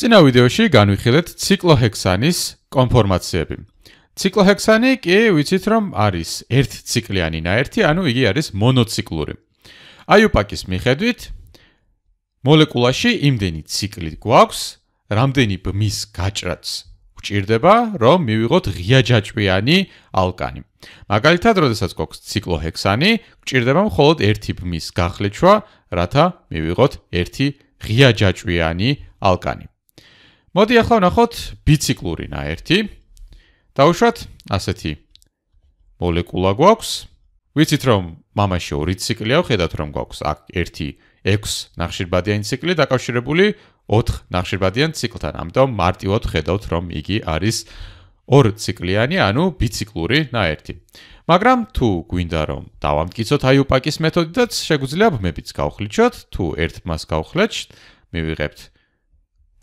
წინა ვიდეოში განვიხილეთ ციკლოჰექსანის კონფორმაციები. ციკლოჰექსანი კი ვიცით რომ არის ერთციკლიანი ნაერთი, ანუ იგი არის მონოციკლური. აიუპაკის მიხედვით მოლეკულაში იმდენი ციკლი გვაქვს, რამდენი ბმის გაჭრაც ჭირდება, რომ მივიღოთ ღია ჯაჭვიანი ალკანი. მაგალითად, როდესაც გვაქვს ციკლოჰექსანი, ჭირდება მხოლოდ ერთი ბმის გახლეჩვა, რათა მივიღოთ ერთი ღია ჯაჭვიანი ალკანი. მოდი ახლა ნახოთ ბიციკლური ნაერთი. დაუშვათ ასეთი მოლეკულა გვაქვს. ვიცით რომ მამაში ორი ციკლი ახედათ რომ გვაქვს აქ ერთი 6 ნახშირბადიანი ციკლი დაკავშირებული 4 ნახშირბადიან ციკლთან. ამიტომ მარტივად ხედავთ რომ იგი არის ორ ციკლიანი, ანუ ბიციკლური ნაერთი. მაგრამ თუ გვინდა რომ დავამტკიცოთ აიუპაკის მეთოდითაც შეგვიძლია მეpits გავხლიჩოთ, თუ ერთ მას გავხლეჩთ, მივიღებთ 3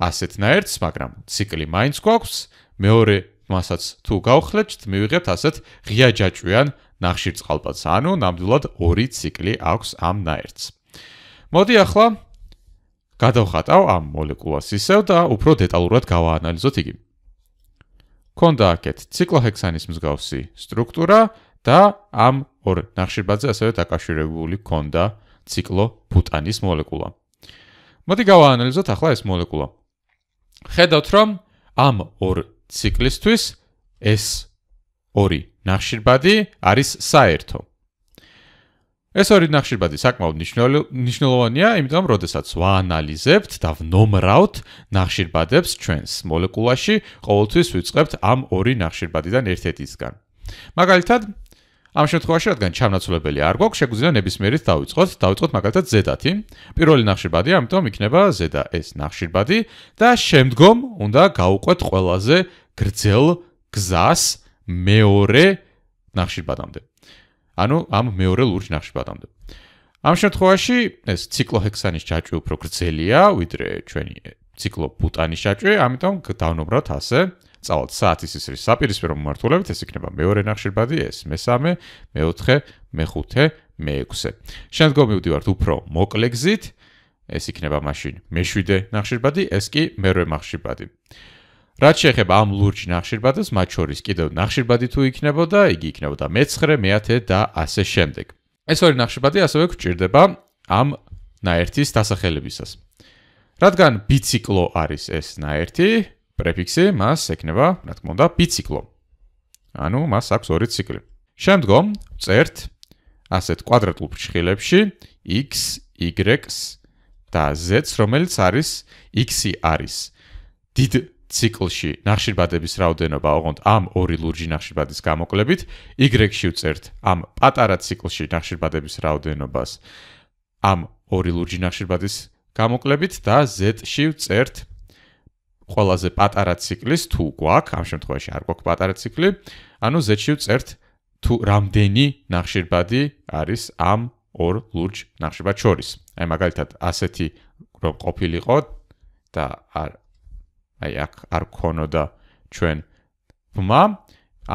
ასეთნაირს, მაგრამ ციკლი მაინც გვაქვს, მეორე მასაც თუ გავხლეჭთ, მივიღებთ ასეთ ღია ჯაჭვიან ნახშირწყალბადს, ანუ ნამდვილად ორი ციკლი აქვს ამ ნაირს. მოდი ახლა გადავხატავ ამ მოლეკულას ისევ და უფრო დეტალურად გავაანალიზოთ იგი. კონდა აქეთ ციკლოჰექსანის მსგავსი სტრუქტურა და ამ ორ ნახშირბაძზე ასევე დაკავშირებული კონდა ციკლობუტანის მოლეკულა. მოდი გავაანალიზოთ ახლა ეს მოლეკულა. ხედავთ რომ ამ ორ ციკლისთვის ეს ორი ნახშირბადი არის საერთო. ეს ორი ნახშირბადი საკმაოდ მნიშვნელოვანია, იმიტომ რომ როდესაც ვაანალიზებთ და ვნომრავთ ნახშირბადებს ჩვენს მოლეკულაში, ყოველთვის ვიწყებთ ამ ორი ნახშირბადიდან ერთ-ერთისგან. მაგალითად, ამ შემთხვევაში, რადგან ჩამნაცვლებელი არ გვაქვს, შეგვიძლია ნებისმიერი დავიწყოთ, დავიწყოთ მაგალითად ზედათი. პირველი ნახშირბადი, ამიტომ იქნება ზედა ეს ნახშირბადი და შემდგომ უნდა გავუკვეთ ყველაზე გრძელ გზას მეორე ნახშირბადამდე. ანუ ამ მეორე ლურჯ ნახშირბადამდე. ამ შემთხვევაში ეს ციკლოჰექსანის ჯაჭვი უფრო გრძელია, ვიდრე ჩვენი ციკლოპუტანის ჯაჭვი, ამიტომ დავნობრათ ასე. წავალთ საათის ისრის საპირისპირო მიმართულებით ეს იქნება მეორე ნახშირბადი ეს მესამე მეოთხე მეხუთე მეექვსე შემდგომ მივდივართ უფრო მოკლეგზით ეს იქნება მაშინ მეშვიდე ნახშირბადი ეს კი მეორე ნახშირბადი რაც შეეხება ამ ლურჯ ნახშირბადებს მათ შორის კიდევ ნახშირბადი თუ იქნებოდა იგი იქნებოდა მე-9 მე-10 და ასე შემდეგ ეს ორი ნახშირბადი ასევე გვჭირდება ამ ნაერთის დასახელებისას რადგან ბიციკლო არის ეს ნაერთი prefix-ი მას ექნება, რა თქმა უნდა, ბიციკლო. ანუ მას აქვს ორი ციკლი. შემდგომ წერთ ასეთ კვადრატულ ფრჩხილებში x, y-ს და z-ს, რომელიც არის x-ი არის დიდ ციკლში ნახშირბადების რაოდენობა, ოღონდ ამ ორი ლურჯი ნახშირბადის გამოკლებით, y-ში ვწერთ ამ პატარა ციკლში ნახშირბადების რაოდენობას ამ ორი ლურჯი ნახშირბადის გამოკლებით და z-ში ვწერთ ყველაზე პატარა ციკლის თუ გვაქვს, ამ შემთხვევაში არ გვაქვს პატარა ციკლი, ანუ ზეთში წერთ თუ რამდენი ნახშირბადი არის ამ ორ ლურჯ ნახშირბად შორის. აი მაგალითად ასეთი რომ ყოფილიყო და არ აი აქ არ ქონოდა ჩვენ ბმა,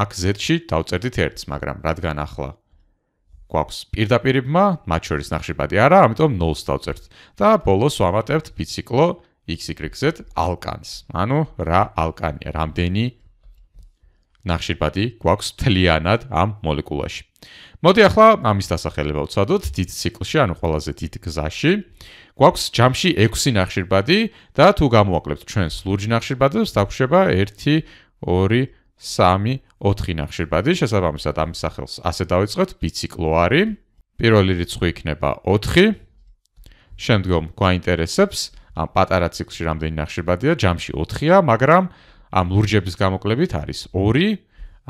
აქ ზეთში დავწერდით ერთს, მაგრამ რადგან ახლა გვაქვს პირდაპირ ბმა, მათ შორის ნახშირბადი არა, ამიტომ 0-ს დავწერთ და ბოლოს ვამატებთ ბიციკლო XYZ ალკანს. ანუ რა ალკანია, რამდენი ნახშირბადი გვაქვს მთლიანად ამ მოლეკულაში. მოდი ახლა ამის დასახელება ვცადოთ დიდ ციკლში, ანუ ყველაზე დიდ გზაში. გვაქვს ჯამში 6 ნახშირბადი და თუ გამოვაკლებთ ჩვენს ლურჯი ნახშირბადებს, დაგვრჩება 1 2 3 4 ნახშირბადი. შესაბამისად, ამის სახელს ასე დავიწყოთ ბიციკლო არის. პირველი რიცხვი იქნება 4. შემდგომ გვაინტერესებს 3 4 ამ პატარა ციკლში რამდენი ნახშირბადია? ჯამში 4-ია, მაგრამ ამ ლურჯების გამოკლებით არის 2,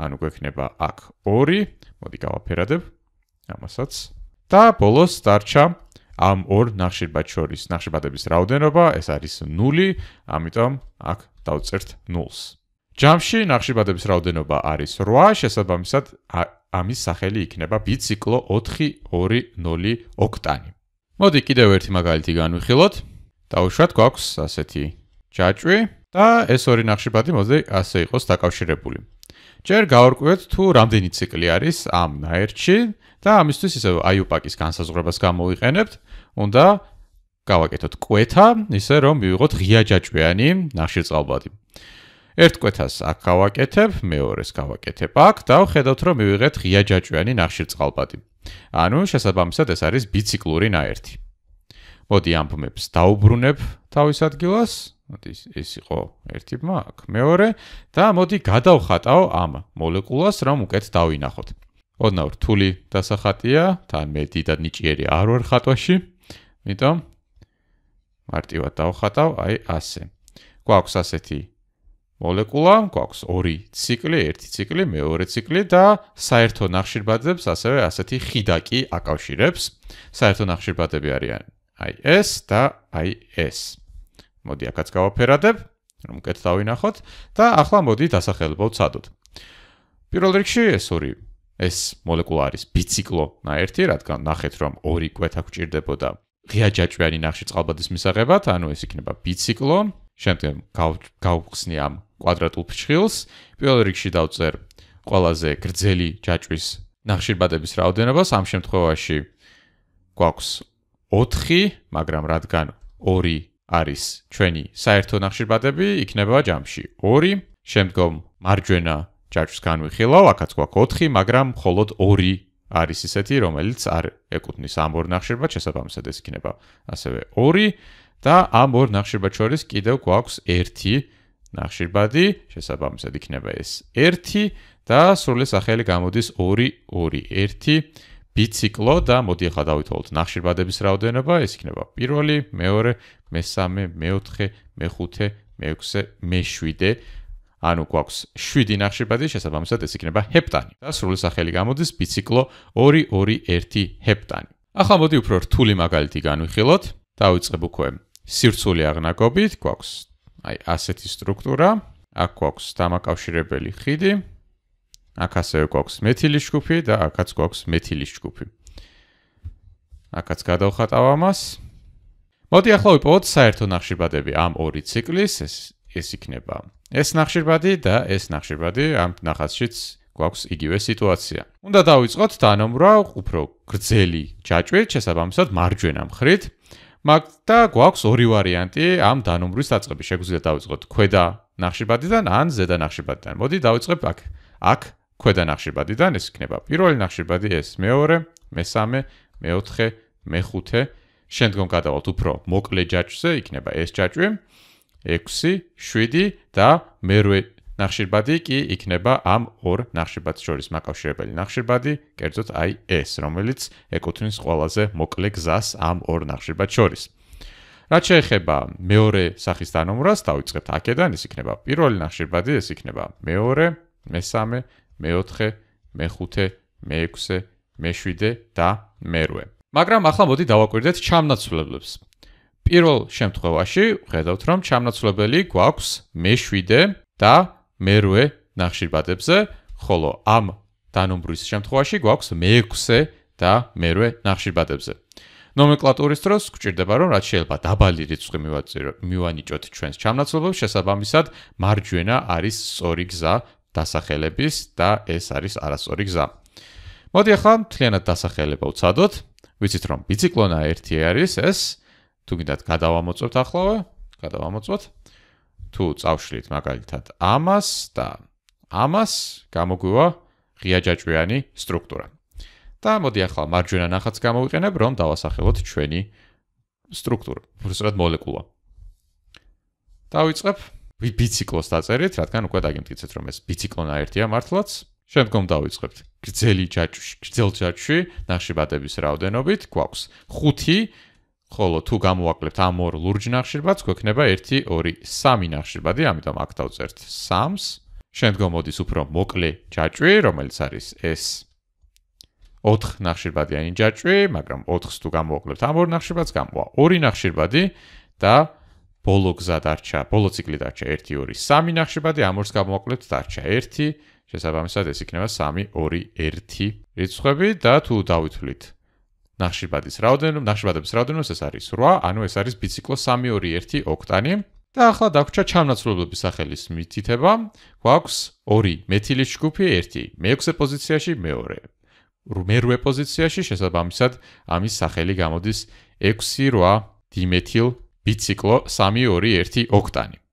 ანუ გვექნება აქ 2. მოდი გავაფერადებ ამასაც. და ბოლოს დარჩა ამ ორ ნახშირბად შორის ნახშირბადების რაოდენობა, ეს არის 0, ამიტომ აქ დავწერთ 0-ს. ჯამში ნახშირბადების რაოდენობა არის 8, შესაბამისად ამის სახელი იქნება ბიციკლო 4 2 0 ოქტანი. მოდი კიდევ ერთი მაგალითი განვიხილოთ. დაუშვათ გვაქვს ასეთი ჯაჭვი და ეს ორი ნახშირბადი მოძე ასე იყოს დაკავშირებული. ჯერ გავარკვევთ თუ რამდენი ციკლი არის ამ ნაერთში და ამისთვის ისე აიუპაკის განსაზღვრებას გამოვიყენებთ, უნდა გავაკეთოთ კვეთა, ისე რომ მივიღოთ ღია ჯაჭვიანი ნახშირწყალბადი. ერთ კვეთას აქ გავაკეთებ, მეორეს გავაკეთებ აქ და ვხედავთ რომ მივიღეთ ღია ჯაჭვიანი ნახშირწყალბადი. ანუ შესაბამისად ეს არის ბიციკლური ნაერთი. მოდი ამ ფმებს დაუბრუნებ თავის ადგილას. მოდი ეს იყო ერთი მაგ, მეორე და მოდი გადავხატავ ამ მოლეკულას, რომ უკეთ დავინახოთ. ოდნავ რთული დასახატია, თან მე დიდი და ნიჭიერი არ ვარ ხატვაში. მიტომ მარტივად დავხატავ, აი ასე. გვაქვს ასეთი მოლეკულა, გვაქვს ორი ციკლი, ერთი ციკლი, მეორე ციკლი და საერთო ნახშირბადებს ასევე ასეთი ხიდაკი აკავშირებს. საერთო ნახშირბადები არიან აი ეს და აი ეს. მოდი აქაც გავაფერადებ, რომ კეთ დავინახოთ და ახლა მოდი დასახელებულ ცადოთ. პირველ რიგში ეს ორი ეს მოლეკულა არის ბიციკლო ნაერთი, რადგან ნახეთ რომ ორი კვეთა გვჭირდებოდა ღია ჯაჭვიანი ნახში წყალბადის მისაღებად, ანუ ეს იქნება ბიციკლო. შემდგომ გავგხსნი ამ კვადრატულ ფრჩხილს. პირველ რიგში დავწერ ყველაზე გრძელი ჯაჭვის ნახშირბადების რაოდენობას ამ შემთხვევაში გვაქვს 4, მაგრამ რადგან 2 არის ჩვენი საერთო ნახშირბადები, იქნება ჯამში 2. შემდგომ მარჯვენა ჯაჭვს განვიხილავ, აქაც გვაქვს 4, მაგრამ მხოლოდ 2 არის ისეთი, რომელიც არ ეკუთვნის ამ ორ ნახშირბად, შესაბამისად ეს იქნება ასევე 2 და ამ ორ ნახშირბად შორის კიდევ გვაქვს 1. ნახშირბადი შესაბამისად იქნება ეს 1 და სრულის ახალი გამოდის 2 2 1 ბიციკლო და მოდი ახლა დავითვალოთ ნახშირბადების რაოდენობა, ეს იქნება პირველი, მეორე, მესამე, მეოთხე, მეხუთე, მეექვსე, მეშვიდე. ანუ გვაქვს 7 ნახშირბადი, შესაბამისად ეს იქნება ჰეპტანი. და სრულ სახელი გამოდის ბიციკლო 221 ჰეპტანი. ახლა მოდი უფრო რთული მაგალითი განვიხილოთ. დავიწყებ უკვე სივრცული აღნაგობით, გვაქვს აი ასეთი სტრუქტურა. აქ გვაქვს დამაკავშირებელი ხიდი, აქ ასევე გვაქვს მეთილის ჯგუფი და აქაც გვაქვს მეთილის ჯგუფი. აქაც გადავხატავ ამას. მოდი ახლა ვიპოვოთ საერთო ნახშირბადები ამ ორი ციკლის, ეს ეს იქნება. ეს ნახშირბადი და ეს ნახშირბადი ამ ნახაზშიც გვაქვს იგივე სიტუაცია. უნდა დავიწყოთ დანომრა უფრო გრძელი ჯაჭვი, შესაბამისად მარჯვენა მხრით. მაგ და გვაქვს ორი ვარიანტი ამ დანომრის დაწყების. შეგვიძლია დავიწყოთ ქვედა ნახშირბადიდან ან ზედა ნახშირბადიდან. მოდი დავიწყებ აქ. აქ ქვედა ნახშირბადიდან ეს იქნება პირველი ნახშირბადი ეს მეორე მესამე მეოთხე მეხუთე შემდგომ გადავალთ უფრო მოკლე ჯაჭვზე იქნება ეს ჯაჭვი 6 7 და მერვე ნახშირბადი კი იქნება ამ ორ ნახშირბადს შორის მაკავშირებელი ნახშირბადი, კერძოდ აი ეს, რომელიც ეკუთვნის ყველაზე მოკლე გზას ამ ორ ნახშირბადს შორის. რაც შეეხება მეორე სახის დანომრას, დავიწყებთ აქედან, ეს იქნება პირველი ნახშირბადი, ეს იქნება მეორე, მესამე, მეოთხე, მეხუთე, მეექვსე, მეშვიდე და მერვე. მაგრამ ახლა მოდი დავაკვირდეთ ჩამნაცვლებლებს. პირველ შემთხვევაში ვხედავთ, რომ ჩამნაცვლებელი გვაქვს მეშვიდე და მერვე ნახშირბადებზე, ხოლო ამ დანომბრის შემთხვევაში გვაქვს მეექვსე და მერვე ნახშირბადებზე. ნომენკლატურის დროს გვჭირდება რომ რაც შეიძლება დაბალი რიცხვი მივაწეროთ, მივანიჭოთ ჩვენს ჩამნაცვლებს, შესაბამისად, მარჯვენა არის სწორი გზა დასახელების და ეს არის არასწორი გზა. მოდი ახლა მთლიანად დასახელება უცადოთ. ვიცით რომ ბიციკლონა ერთი არის ეს. თუ გინდათ გადავამოწოთ ახლავე, გადავამოწოთ. თუ წავშლით მაგალითად ამას და ამას გამოგვივა ღია ჯაჭვიანი სტრუქტურა. და მოდი ახლა მარჯვენა ნახაც გამოვიყენებ, რომ დავასახელოთ ჩვენი სტრუქტურა, უბრალოდ მოლეკულა. დავიწყებ ბიციკლოს დაწერეთ, რადგან უკვე დაგიმტკიცეთ, რომ ეს ბიციკლონა ერთია მართლაც. შემდგომ დავიწყებთ. გრძელი ჯაჭვში, გრძელ ჯაჭვში ნახშირბადების რაოდენობით გვაქვს 5, ხოლო თუ გამოვაკლებთ ამ ორ ლურჯ ნახშირბადს, გვექნება 1, 2, 3 ნახშირბადი, ამიტომ აქ დავწერთ 3-ს. შემდგომ მოდის უფრო მოკლე ჯაჭვი, რომელიც არის S. 4 ნახშირბადიანი ჯაჭვი, მაგრამ 4-ს თუ გამოვაკლებთ ამ ორ ნახშირბადს, გამოვა 2 ნახშირბადი და ბოლო გზა დარჩა, ბოლო ციკლი დარჩა 1 2 3 ნახშებადი ამ ორს გამოვაკლებთ დარჩა 1, შესაბამისად ეს იქნება 3 2 1 რიცხვები და თუ დავითვლით ნახშებადის რაოდენობა, ნახშებადების რაოდენობა ეს არის 8, ანუ ეს არის ბიციკლო 3 2 1 ოქტანი და ახლა დაგვრჩა ჩამნაცვლებლობის სახელის მითითება. გვაქვს 2 მეთილის ჯგუფი 1, მეექვსე პოზიციაში მეორე. მეორე პოზიციაში შესაბამისად ამის სახელი გამოდის 6 8 დიმეთილ ბიციკლო 321 ოქტანი.